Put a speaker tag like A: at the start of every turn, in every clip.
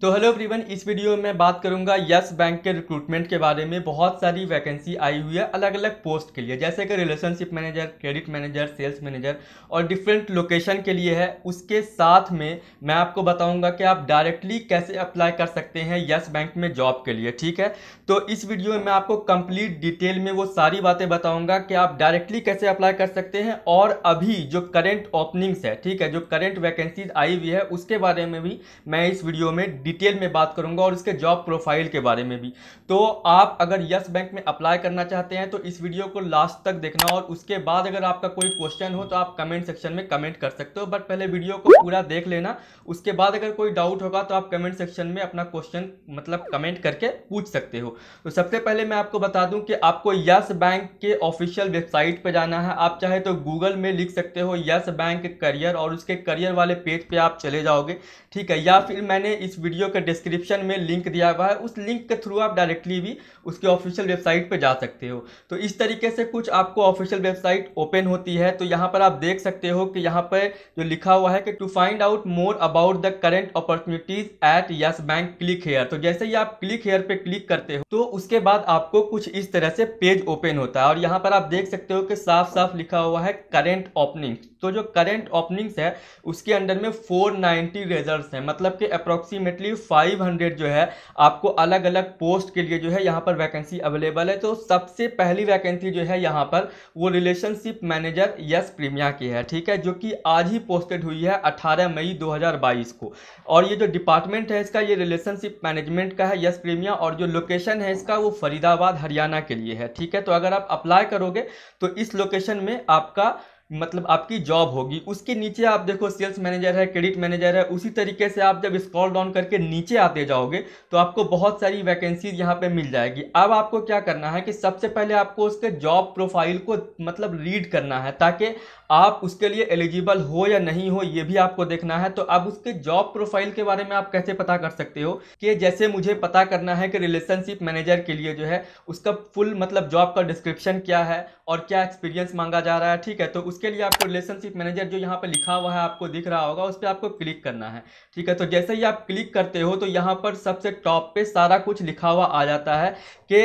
A: तो hello everyone इस video में बात करूंगा यस बैंक के रिक्रूटमेंट के बारे में बहुत सारी वैकेंसी आई हुई है अलग अलग पोस्ट के लिए जैसे कि relationship manager credit manager sales manager और डिफरेंट लोकेशन के लिए है उसके साथ में मैं आपको बताऊंगा कि आप डायरेक्टली कैसे अप्लाई कर सकते हैं यस बैंक में जॉब के लिए ठीक है तो इस वीडियो में आपको कंप्लीट डिटेल में वो सारी बातें बताऊँगा कि आप डायरेक्टली कैसे अप्लाई कर सकते हैं और अभी जो करेंट ओपनिंग्स है ठीक है जो करेंट वैकेंसीज आई हुई है उसके बारे में भी मैं इस वीडियो में डिटेल में बात करूंगा और इसके जॉब प्रोफाइल के बारे में भी तो आप अगर यस बैंक में अप्लाई करना चाहते हैं तो इस वीडियो को लास्ट तक देखना और उसके बाद अगर आपका कोई क्वेश्चन हो तो आप कमेंट सेक्शन में कमेंट कर सकते हो बट पहले वीडियो को पूरा देख लेना उसके बाद अगर कोई डाउट होगा तो आप कमेंट सेक्शन में अपना क्वेश्चन मतलब कमेंट करके पूछ सकते हो तो सबसे पहले मैं आपको बता दूं कि आपको यस बैंक के ऑफिशियल वेबसाइट पर जाना है आप चाहे तो गूगल में लिख सकते हो यस बैंक करियर और उसके करियर वाले पेज पर आप चले जाओगे ठीक है या फिर मैंने इस वीडियो वीडियो के डिस्क्रिप्शन में लिंक दिया हुआ है उस लिंक के थ्रू आप डायरेक्टली भी उसके ऑफिशियल वेबसाइट पर जा सकते हो तो इस तरीके से कुछ आपको ऑफिशियल वेबसाइट ओपन होती है तो यहाँ पर आप देख सकते हो कि यहाँ पर जो लिखा हुआ है कि to find out more about the current opportunities at Yes Bank click here तो जैसे ही आप क्लिक हेयर पर क्लिक करते हो तो उसके बाद आपको कुछ इस तरह से पेज ओपन होता है और यहाँ पर आप देख सकते हो कि साफ साफ लिखा हुआ है करेंट ओपनिंग तो जो करेंट ओपनिंग्स है उसके अंडर में 490 रिजल्ट्स हैं मतलब कि अप्रोक्सीमेटली अप्रोक्सीमेटली 500 जो है आपको अलग अलग पोस्ट के लिए जो है यहाँ पर वैकेंसी अवेलेबल है तो सबसे पहली वैकेंसी जो है यहाँ पर वो रिलेशनशिप मैनेजर यस प्रीमिया की है ठीक है जो कि आज ही पोस्टेड हुई है 18 मई 2022 को और ये जो डिपार्टमेंट है इसका ये रिलेशनशिप मैनेजमेंट का है यस प्रीमिया और जो लोकेशन है इसका वो फरीदाबाद हरियाणा के लिए है ठीक है तो अगर आप अप्लाई करोगे तो इस लोकेशन में आपका मतलब आपकी जॉब होगी उसके नीचे आप देखो सेल्स मैनेजर है क्रेडिट मैनेजर है उसी तरीके से आप जब स्क्रॉल डाउन करके नीचे आते जाओगे तो आपको बहुत सारी वैकेंसीज यहाँ पे मिल जाएगी अब आपको क्या करना है कि सबसे पहले आपको उसके जॉब प्रोफाइल को मतलब रीड करना है ताकि आप उसके लिए एलिजिबल हो या नहीं हो ये भी आपको देखना है तो अब उसके जॉब प्रोफाइल के बारे में आप कैसे पता कर सकते हो कि जैसे मुझे पता करना है कि रिलेशनशिप मैनेजर के लिए जो है उसका फुल मतलब जॉब का डिस्क्रिप्शन क्या है और क्या एक्सपीरियंस मांगा जा रहा है ठीक है तो उस उसके लिए आपको रिलेशनशिप मैनेजर जो यहाँ पर लिखा हुआ है आपको दिख रहा होगा उस पर आपको क्लिक करना है ठीक है तो जैसे ही आप क्लिक करते हो तो यहाँ पर सबसे टॉप पे सारा कुछ लिखा हुआ आ जाता है कि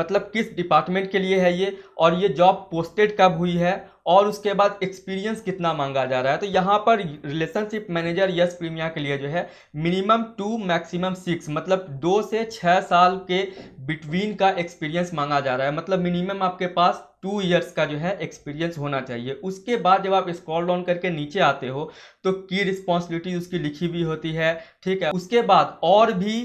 A: मतलब किस डिपार्टमेंट के लिए है ये और ये जॉब पोस्टेड कब हुई है और उसके बाद एक्सपीरियंस कितना मांगा जा रहा है तो यहाँ पर रिलेशनशिप मैनेजर यस प्रीमिया के लिए जो है मिनिमम टू मैक्सिमम सिक्स मतलब दो से छः साल के बिटवीन का एक्सपीरियंस मांगा जा रहा है मतलब मिनिमम आपके पास टू ईयर्स का जो है एक्सपीरियंस होना चाहिए उसके बाद जब आप स्कॉल डाउन करके नीचे आते हो तो की रिस्पॉन्सिबिलिटी उसकी लिखी हुई होती है ठीक है उसके बाद और भी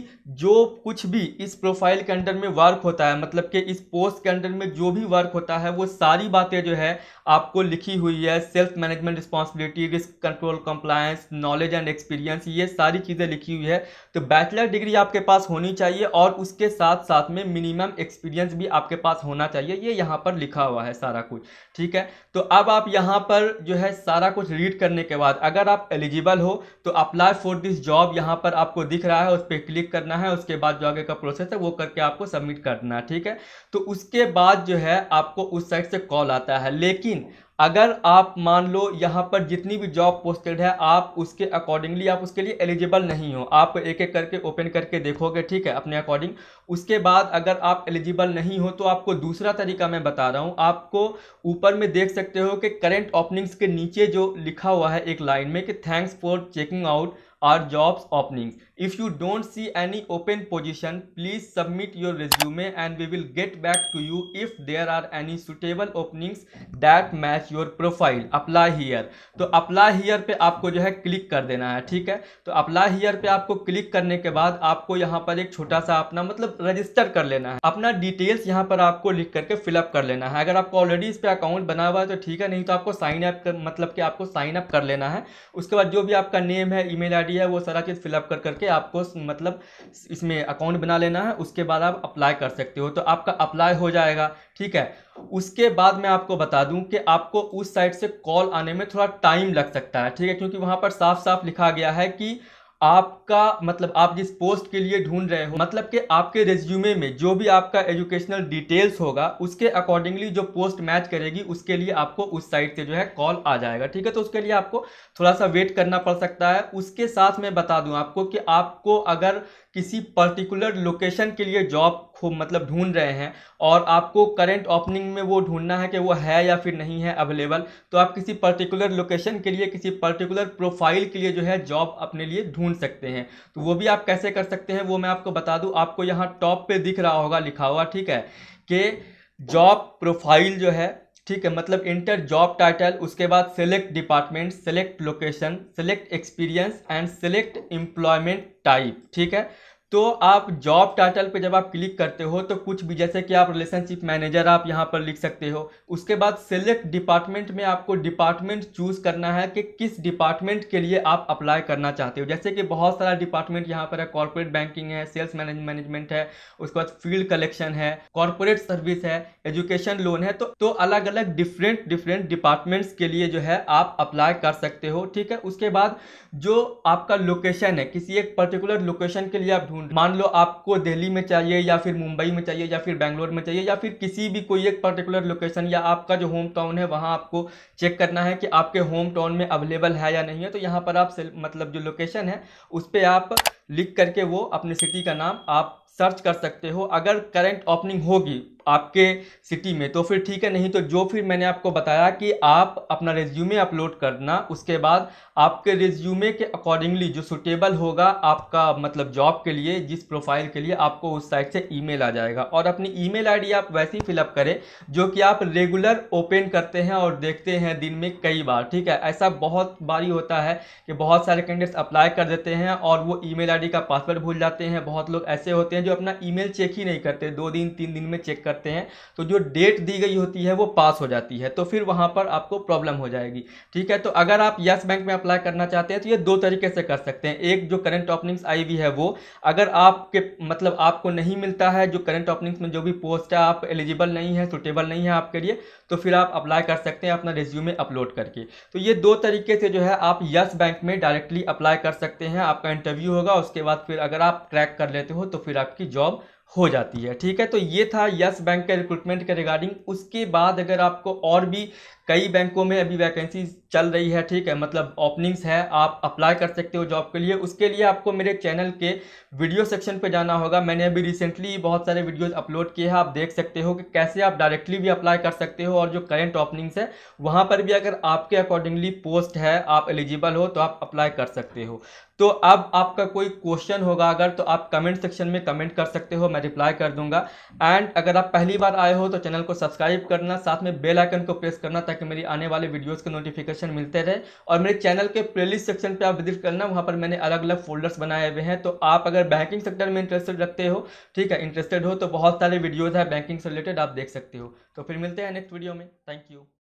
A: जो कुछ भी इस प्रोफाइल के अंडर में वर्क होता है मतलब कि इस पोस्ट के अंडर में जो भी वर्क होता है वो सारी बातें जो है आपको लिखी हुई है self management responsibility risk control compliance knowledge and experience ये सारी चीज़ें लिखी हुई है तो बैचलर डिग्री आपके पास होनी चाहिए और उसके साथ साथ में मिनिमम एक्सपीरियंस भी आपके पास होना चाहिए ये यहाँ पर लिखा हुआ है सारा कुछ ठीक है तो अब आप यहाँ पर जो है सारा कुछ रीड करने के बाद अगर आप एलिजिबल हो तो अप्लाई फॉर दिस जॉब यहाँ पर आपको दिख रहा है उस पर क्लिक करना है उसके बाद जो आगे का प्रोसेस है वो करके आपको सबमिट करना है ठीक है तो उसके बाद जो है आपको उस साइड से कॉल आता है लेकिन अगर आप मान लो यहाँ पर जितनी भी जॉब पोस्टेड है आप उसके अकॉर्डिंगली आप उसके लिए एलिजिबल नहीं हो आप एक एक करके ओपन करके देखोगे ठीक है अपने अकॉर्डिंग उसके बाद अगर आप एलिजिबल नहीं हो तो आपको दूसरा तरीका मैं बता रहा हूँ आपको ऊपर में देख सकते हो कि करेंट ओपनिंग्स के नीचे जो लिखा हुआ है एक लाइन में कि thanks for checking out are jobs openings if you don't see any open position please submit your resume and we will get back to you if there are any suitable openings that match your profile apply here तो apply here पर आपको जो है click कर देना है ठीक है तो अप्लाई हीयर पर आपको क्लिक करने के बाद आपको यहाँ पर एक छोटा सा अपना मतलब रजिस्टर कर लेना है अपना डिटेल्स यहाँ पर आपको लिख करके फिलअप कर लेना है अगर आपको ऑलरेडी इस पर अकाउंट बना हुआ है तो ठीक है नहीं तो आपको साइन अप मतलब कि आपको साइन अप कर लेना है उसके बाद जो भी आपका नेम है ईमेल आईडी लिया है वो सारा चीज़ फिलअप कर करके आपको मतलब इसमें अकाउंट बना लेना है उसके बाद आप अप्लाई कर सकते हो तो आपका अप्लाई हो जाएगा ठीक है उसके बाद मैं आपको बता दूं कि आपको उस साइट से कॉल आने में थोड़ा टाइम लग सकता है ठीक है क्योंकि वहाँ पर साफ साफ लिखा गया है कि आपका मतलब आप जिस पोस्ट के लिए ढूंढ रहे हो मतलब कि आपके रेज्यूमे में जो भी आपका एजुकेशनल डिटेल्स होगा उसके अकॉर्डिंगली जो पोस्ट मैच करेगी उसके लिए आपको उस साइट से जो है कॉल आ जाएगा ठीक है तो उसके लिए आपको थोड़ा सा वेट करना पड़ सकता है उसके साथ मैं बता दूं आपको कि आपको अगर किसी पर्टिकुलर लोकेशन के लिए जॉब खूब मतलब ढूंढ रहे हैं और आपको करंट ओपनिंग में वो ढूंढना है कि वो है या फिर नहीं है अवेलेबल तो आप किसी पर्टिकुलर लोकेशन के लिए किसी पर्टिकुलर प्रोफाइल के लिए जो है जॉब अपने लिए ढूंढ सकते हैं तो वो भी आप कैसे कर सकते हैं वो मैं आपको बता दूँ आपको यहाँ टॉप पर दिख रहा होगा लिखा हुआ ठीक है कि जॉब प्रोफाइल जो है ठीक है मतलब इंटर जॉब टाइटल उसके बाद select department select location select experience and select employment type ठीक है तो आप जॉब टाइटल पे जब आप क्लिक करते हो तो कुछ भी जैसे कि आप रिलेशनशिप मैनेजर आप यहाँ पर लिख सकते हो उसके बाद सेलेक्ट डिपार्टमेंट में आपको डिपार्टमेंट चूज़ करना है कि किस डिपार्टमेंट के लिए आप अप्लाई करना चाहते हो जैसे कि बहुत सारा डिपार्टमेंट यहाँ पर है कॉरपोरेट बैंकिंग है सेल्स मैनेजमेंट है उसके बाद फील्ड कलेक्शन है कॉरपोरेट सर्विस है एजुकेशन लोन है तो, तो अलग अलग डिफरेंट डिफरेंट डिपार्टमेंट्स के लिए जो है आप अप्लाई कर सकते हो ठीक है उसके बाद जो आपका लोकेशन है किसी एक पर्टिकुलर लोकेशन के लिए आप ढूंढ ढूंढ मान लो आपको दिल्ली में चाहिए या फिर मुंबई में चाहिए या फिर बैंगलोर में चाहिए या फिर किसी भी कोई एक पर्टिकुलर लोकेशन या आपका जो होम टाउन है वहाँ आपको चेक करना है कि आपके होम टाउन में अवेलेबल है या नहीं है तो यहाँ पर आप मतलब जो लोकेशन है उस पर आप लिख करके वो अपने सिटी का नाम आप सर्च कर सकते हो अगर करंट ओपनिंग होगी आपके सिटी में तो फिर ठीक है नहीं तो जो फिर मैंने आपको बताया कि आप अपना रेज्यूमे अपलोड करना उसके बाद आपके रेज्यूमे के अकॉर्डिंगली जो सुटेबल होगा आपका मतलब जॉब के लिए जिस प्रोफाइल के लिए आपको उस साइट से ईमेल आ जाएगा और अपनी ईमेल आईडी आप वैसे ही फिलअप करें जो कि आप रेगुलर ओपन करते हैं और देखते हैं दिन में कई बार ठीक है ऐसा बहुत बारी होता है कि बहुत सारे कैंडिडेट्स अप्लाई कर देते हैं और वो ई मेल का पासवर्ड भूल जाते हैं बहुत लोग ऐसे होते हैं जो अपना ई चेक ही नहीं करते दो दिन तीन दिन में चेक कर करते हैं तो जो डेट दी गई होती है वो पास हो जाती है तो फिर वहाँ पर आपको प्रॉब्लम हो जाएगी ठीक है तो अगर आप यस बैंक में अप्लाई करना चाहते हैं तो ये दो तरीके से कर सकते हैं एक जो करंट ओपनिंग्स आई हुई है वो अगर आपके मतलब आपको नहीं मिलता है जो करंट ओपनिंग्स में जो भी पोस्ट है आप एलिजिबल नहीं है सुटेबल नहीं है आपके लिए तो फिर आप अप्लाई कर सकते हैं अपना रिज्यूमे अपलोड करके तो ये दो तरीके से जो है आप यस बैंक में डायरेक्टली अप्लाई कर सकते हैं आपका इंटरव्यू होगा उसके बाद फिर अगर आप क्रैक कर लेते हो तो फिर आपकी जॉब हो जाती है ठीक है तो ये था यस बैंक के रिक्रूटमेंट के रिगार्डिंग उसके बाद अगर आपको और भी कई बैंकों में अभी वैकेंसी चल रही है ठीक है मतलब ओपनिंग्स है आप अप्लाई कर सकते हो जॉब के लिए उसके लिए आपको मेरे चैनल के वीडियो सेक्शन पे जाना होगा मैंने अभी रिसेंटली बहुत सारे वीडियोज़ अपलोड किए हैं आप देख सकते हो कि कैसे आप डायरेक्टली भी अप्लाई कर सकते हो और जो करेंट ओपनिंग्स है वहाँ पर भी अगर आपके अकॉर्डिंगली पोस्ट है आप एलिजिबल हो तो आप अप्लाई कर सकते हो तो अब आपका कोई क्वेश्चन होगा अगर तो आप कमेंट सेक्शन में कमेंट कर सकते हो मैं रिप्लाई कर दूंगा एंड अगर आप पहली बार आए हो तो चैनल को सब्सक्राइब करना साथ में बेल आइकन को प्रेस करना ताकि मेरी आने वाले वीडियोस के नोटिफिकेशन मिलते रहे और मेरे चैनल के प्लेलिस्ट सेक्शन पे आप विजिट करना वहाँ पर मैंने अलग अलग फोल्डर्स बनाए हुए हैं तो आप अगर बैंकिंग सेक्टर में इंटरेस्टेड रखते हो ठीक है इंटरेस्टेड हो तो बहुत सारे वीडियोज़ हैं बैंकिंग से रिलेटेड आप देख सकते हो तो फिर मिलते हैं नेक्स्ट वीडियो में थैंक यू